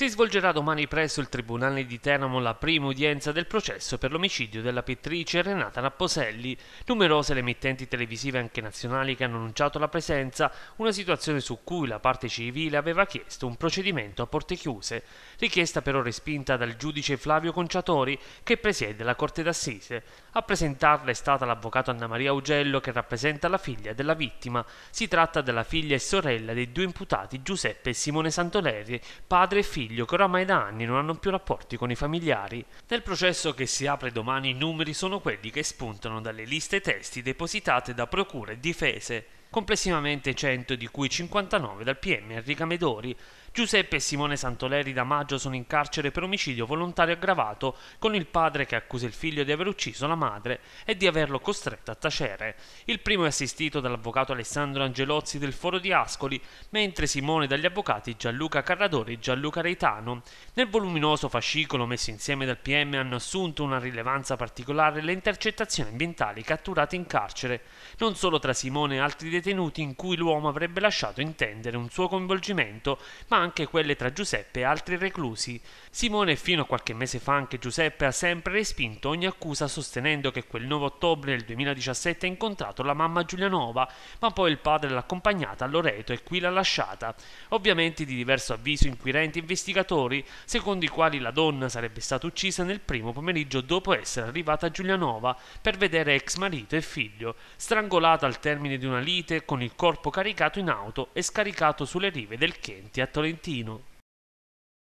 Si svolgerà domani presso il Tribunale di Teramo la prima udienza del processo per l'omicidio della pittrice Renata Napposelli. Numerose le emittenti televisive anche nazionali che hanno annunciato la presenza, una situazione su cui la parte civile aveva chiesto un procedimento a porte chiuse, richiesta però respinta dal giudice Flavio Conciatori che presiede la Corte d'Assise. A presentarla è stata l'avvocato Anna Maria Augello che rappresenta la figlia della vittima. Si tratta della figlia e sorella dei due imputati Giuseppe e Simone Santoleri, padre e figlio figlio che oramai da anni non hanno più rapporti con i familiari. Nel processo che si apre domani i numeri sono quelli che spuntano dalle liste testi depositate da procure e difese, complessivamente 100 di cui 59 dal PM Enrica Medori, Giuseppe e Simone Santoleri da maggio sono in carcere per omicidio volontario aggravato con il padre che accusa il figlio di aver ucciso la madre e di averlo costretto a tacere. Il primo è assistito dall'avvocato Alessandro Angelozzi del Foro di Ascoli, mentre Simone dagli avvocati Gianluca Carradori e Gianluca Reitano. Nel voluminoso fascicolo messo insieme dal PM hanno assunto una rilevanza particolare le intercettazioni ambientali catturate in carcere, non solo tra Simone e altri detenuti in cui l'uomo avrebbe lasciato intendere un suo coinvolgimento, ma anche quelle tra Giuseppe e altri reclusi. Simone fino a qualche mese fa anche Giuseppe ha sempre respinto ogni accusa sostenendo che quel 9 ottobre del 2017 ha incontrato la mamma Giulianova, ma poi il padre l'ha accompagnata a Loreto e qui l'ha lasciata. Ovviamente di diverso avviso inquirenti e investigatori, secondo i quali la donna sarebbe stata uccisa nel primo pomeriggio dopo essere arrivata a Giulianova per vedere ex marito e figlio, strangolata al termine di una lite con il corpo caricato in auto e scaricato sulle rive del Chienti a Torino. Florentino